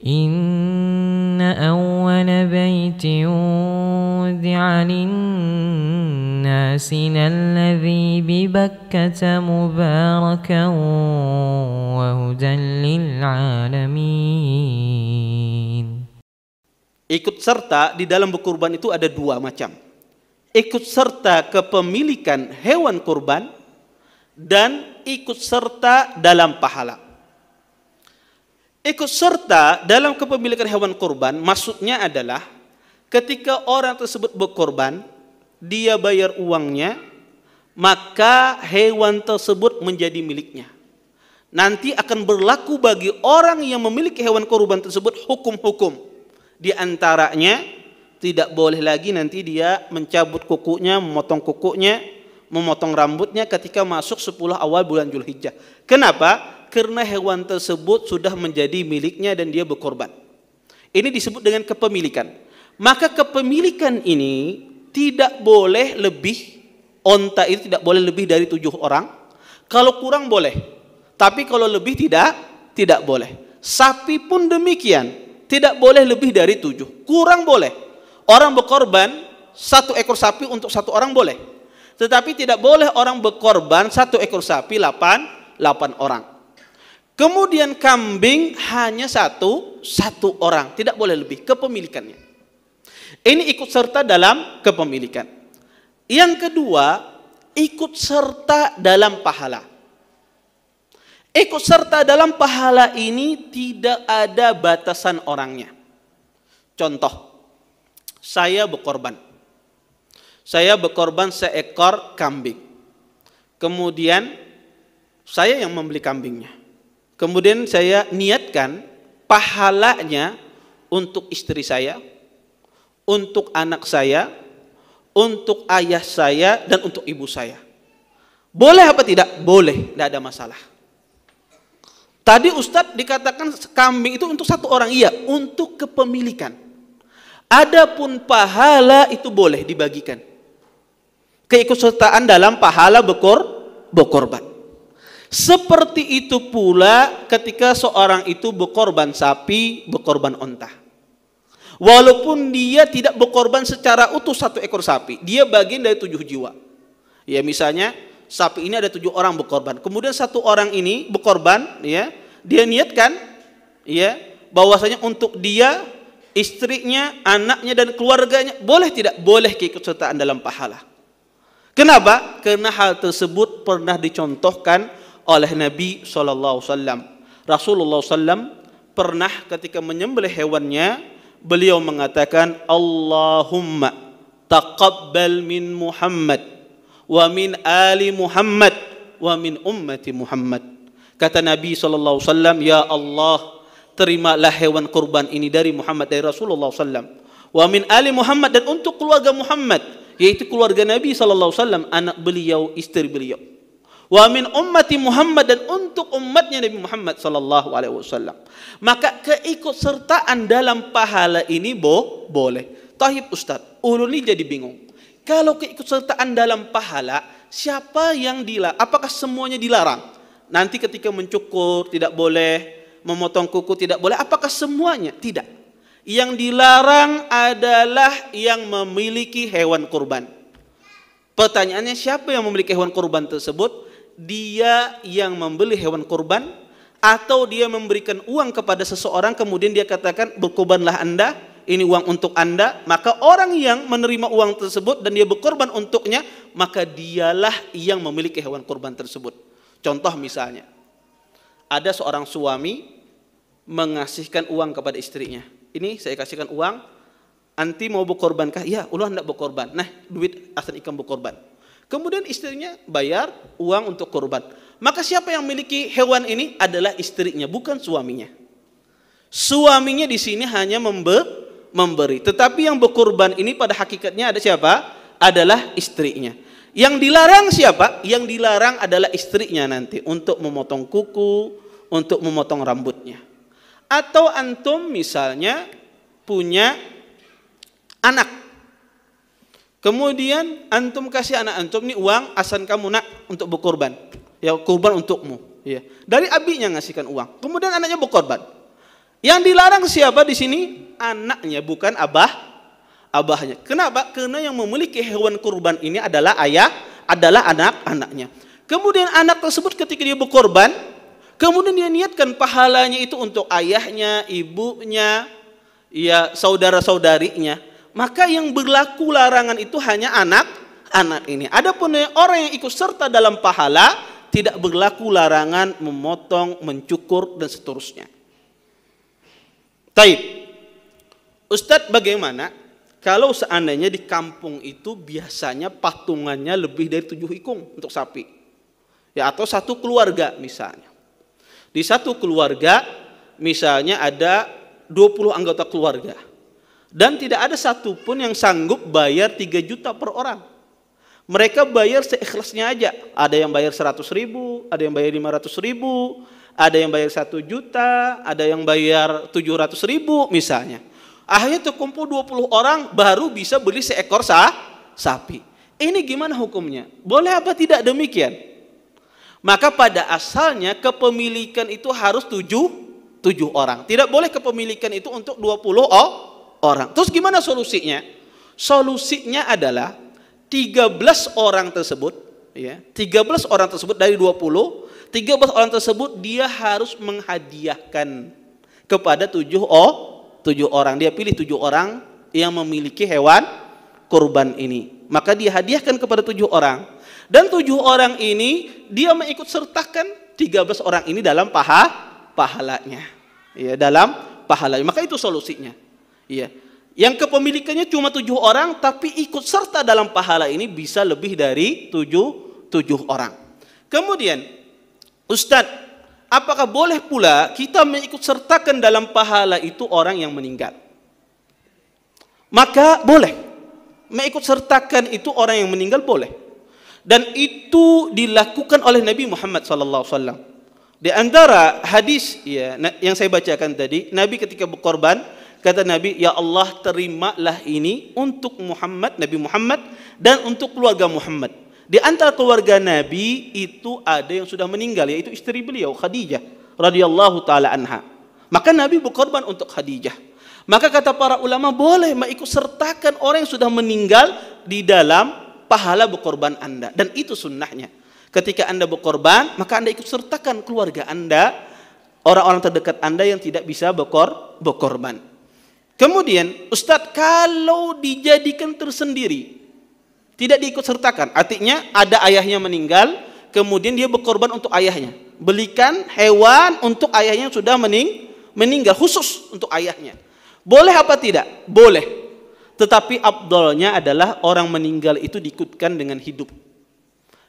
إن أول بيت وضع للناس الذي ببكة مباركا وهدى للعالمين Ikut serta di dalam berkurban itu ada dua macam. Ikut serta kepemilikan hewan kurban dan ikut serta dalam pahala. Ikut serta dalam kepemilikan hewan kurban maksudnya adalah ketika orang tersebut berkorban, dia bayar uangnya, maka hewan tersebut menjadi miliknya. Nanti akan berlaku bagi orang yang memiliki hewan kurban tersebut hukum-hukum. Di antaranya tidak boleh lagi nanti dia mencabut kukunya, memotong kukunya, memotong rambutnya ketika masuk 10 awal bulan Julhijjah. Kenapa? karena hewan tersebut sudah menjadi miliknya dan dia berkorban. Ini disebut dengan kepemilikan. Maka kepemilikan ini tidak boleh lebih onta itu tidak boleh lebih dari tujuh orang. Kalau kurang boleh, tapi kalau lebih tidak tidak boleh. Sapi pun demikian, tidak boleh lebih dari tujuh. Kurang boleh. Orang berkorban satu ekor sapi untuk satu orang boleh. Tetapi tidak boleh orang berkorban satu ekor sapi delapan, delapan orang. Kemudian kambing hanya satu, satu orang, tidak boleh lebih kepemilikannya. Ini ikut serta dalam kepemilikan. Yang kedua, ikut serta dalam pahala. Ikut serta dalam pahala ini tidak ada batasan orangnya. Contoh, saya berkorban. Saya berkorban seekor kambing. Kemudian saya yang membeli kambingnya kemudian saya niatkan pahalanya untuk istri saya, untuk anak saya, untuk ayah saya, dan untuk ibu saya. Boleh apa tidak? Boleh, tidak ada masalah. Tadi Ustadz dikatakan kambing itu untuk satu orang, iya, untuk kepemilikan. Adapun pahala itu boleh dibagikan. Keikutsertaan dalam pahala bekor, bekorban. Seperti itu pula ketika seorang itu berkorban sapi, berkorban onta. Walaupun dia tidak berkorban secara utuh satu ekor sapi, dia bagian dari tujuh jiwa. Ya misalnya sapi ini ada tujuh orang berkorban. Kemudian satu orang ini berkorban, ya dia niatkan, ya bahwasanya untuk dia istrinya, anaknya dan keluarganya boleh tidak boleh keikutsertaan dalam pahala. Kenapa? Karena hal tersebut pernah dicontohkan oleh Nabi saw. Rasulullah saw pernah ketika menyembelih hewannya, beliau mengatakan, Allahumma taqabbal min Muhammad wa min ali Muhammad wa min ummati Muhammad. Kata Nabi saw. Ya Allah, terimalah hewan kurban ini dari Muhammad dari Rasulullah saw. Wa min ali Muhammad dan untuk keluarga Muhammad, yaitu keluarga Nabi saw anak beliau, istri beliau wa min ummati Muhammad dan untuk umatnya Nabi Muhammad sallallahu alaihi wasallam. Maka keikutsertaan dalam pahala ini bo, boleh. Tahib Ustaz, ulun ini jadi bingung. Kalau keikutsertaan dalam pahala, siapa yang dilarang? Apakah semuanya dilarang? Nanti ketika mencukur tidak boleh, memotong kuku tidak boleh. Apakah semuanya? Tidak. Yang dilarang adalah yang memiliki hewan kurban. Pertanyaannya siapa yang memiliki hewan kurban tersebut? dia yang membeli hewan kurban atau dia memberikan uang kepada seseorang kemudian dia katakan berkorbanlah anda ini uang untuk anda maka orang yang menerima uang tersebut dan dia berkorban untuknya maka dialah yang memiliki hewan kurban tersebut contoh misalnya ada seorang suami mengasihkan uang kepada istrinya ini saya kasihkan uang anti mau berkorbankah? Iya, ulah hendak berkorban. Nah, duit asal ikan berkorban. Kemudian istrinya bayar uang untuk korban. Maka siapa yang memiliki hewan ini adalah istrinya, bukan suaminya. Suaminya di sini hanya memberi. Tetapi yang berkorban ini pada hakikatnya ada siapa? Adalah istrinya. Yang dilarang siapa? Yang dilarang adalah istrinya nanti untuk memotong kuku, untuk memotong rambutnya. Atau antum misalnya punya anak Kemudian antum kasih anak antum nih uang asan kamu nak untuk berkorban. Ya kurban untukmu. Ya. Dari abinya ngasihkan uang. Kemudian anaknya berkorban. Yang dilarang siapa di sini? Anaknya bukan abah abahnya. Kenapa? Karena yang memiliki hewan kurban ini adalah ayah, adalah anak-anaknya. Kemudian anak tersebut ketika dia berkorban, kemudian dia niatkan pahalanya itu untuk ayahnya, ibunya, ya saudara-saudarinya maka yang berlaku larangan itu hanya anak anak ini. Adapun orang yang ikut serta dalam pahala tidak berlaku larangan memotong, mencukur dan seterusnya. Taib. Ustadz bagaimana kalau seandainya di kampung itu biasanya patungannya lebih dari tujuh ikung untuk sapi. Ya atau satu keluarga misalnya. Di satu keluarga misalnya ada 20 anggota keluarga dan tidak ada satupun yang sanggup bayar 3 juta per orang. Mereka bayar seikhlasnya aja. Ada yang bayar 100 ribu, ada yang bayar 500 ribu, ada yang bayar 1 juta, ada yang bayar 700 ribu misalnya. Akhirnya terkumpul 20 orang baru bisa beli seekor sah, sapi. Ini gimana hukumnya? Boleh apa tidak demikian? Maka pada asalnya kepemilikan itu harus 7, 7 orang. Tidak boleh kepemilikan itu untuk 20 oh, orang. Terus gimana solusinya? Solusinya adalah 13 orang tersebut, ya, 13 orang tersebut dari 20, 13 orang tersebut dia harus menghadiahkan kepada tujuh oh, tujuh orang. Dia pilih tujuh orang yang memiliki hewan kurban ini. Maka dia hadiahkan kepada tujuh orang. Dan tujuh orang ini dia mengikut sertakan 13 orang ini dalam paha pahalanya. Ya, dalam pahalanya. Maka itu solusinya. Iya. Yang kepemilikannya cuma tujuh orang, tapi ikut serta dalam pahala ini bisa lebih dari tujuh, tujuh orang. Kemudian, Ustadz, apakah boleh pula kita mengikut sertakan dalam pahala itu orang yang meninggal? Maka boleh. Mengikut sertakan itu orang yang meninggal boleh. Dan itu dilakukan oleh Nabi Muhammad SAW. Di antara hadis ya, yang saya bacakan tadi, Nabi ketika berkorban, Kata Nabi, "Ya Allah, terimalah ini untuk Muhammad, Nabi Muhammad dan untuk keluarga Muhammad." Di antara keluarga Nabi itu ada yang sudah meninggal yaitu istri beliau Khadijah radhiyallahu taala anha. Maka Nabi berkorban untuk Khadijah. Maka kata para ulama boleh mengikut sertakan orang yang sudah meninggal di dalam pahala berkorban Anda dan itu sunnahnya. Ketika Anda berkorban, maka Anda ikut sertakan keluarga Anda, orang-orang terdekat Anda yang tidak bisa berkor berkorban. Kemudian, Ustadz, kalau dijadikan tersendiri, tidak diikut sertakan, artinya ada ayahnya meninggal, kemudian dia berkorban untuk ayahnya. Belikan hewan untuk ayahnya yang sudah mening meninggal, khusus untuk ayahnya. Boleh apa tidak? Boleh. Tetapi abdolnya adalah orang meninggal itu diikutkan dengan hidup.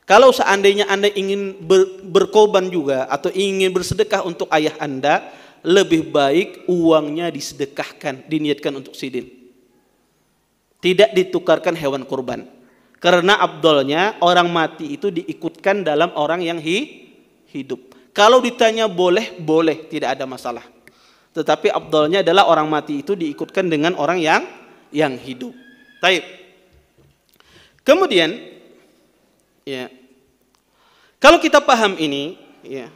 Kalau seandainya Anda ingin ber, berkorban juga atau ingin bersedekah untuk ayah Anda, lebih baik uangnya disedekahkan, diniatkan untuk sidin. Tidak ditukarkan hewan kurban. Karena abdolnya orang mati itu diikutkan dalam orang yang hi, hidup. Kalau ditanya boleh, boleh, tidak ada masalah. Tetapi abdolnya adalah orang mati itu diikutkan dengan orang yang yang hidup. Taib. Kemudian, ya, kalau kita paham ini, ya,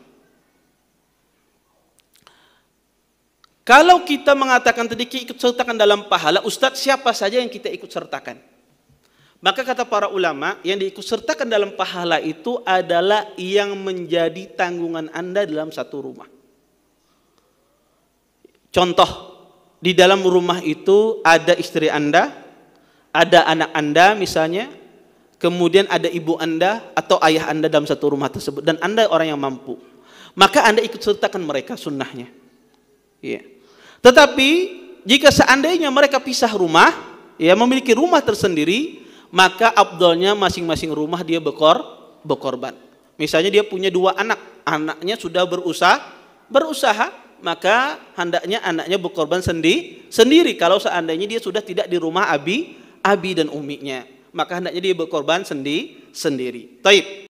Kalau kita mengatakan tadi kita ikut sertakan dalam pahala, Ustadz siapa saja yang kita ikut sertakan? Maka kata para ulama, yang diikut sertakan dalam pahala itu adalah yang menjadi tanggungan Anda dalam satu rumah. Contoh, di dalam rumah itu ada istri Anda, ada anak Anda misalnya, kemudian ada ibu Anda atau ayah Anda dalam satu rumah tersebut, dan Anda orang yang mampu. Maka Anda ikut sertakan mereka sunnahnya. Iya. Yeah. Tetapi jika seandainya mereka pisah rumah, ya memiliki rumah tersendiri, maka abdolnya masing-masing rumah dia bekor bekorban. Misalnya dia punya dua anak, anaknya sudah berusaha berusaha, maka hendaknya anaknya berkorban sendiri sendiri kalau seandainya dia sudah tidak di rumah abi abi dan uminya, maka hendaknya dia berkorban sendi, sendiri sendiri. Taib.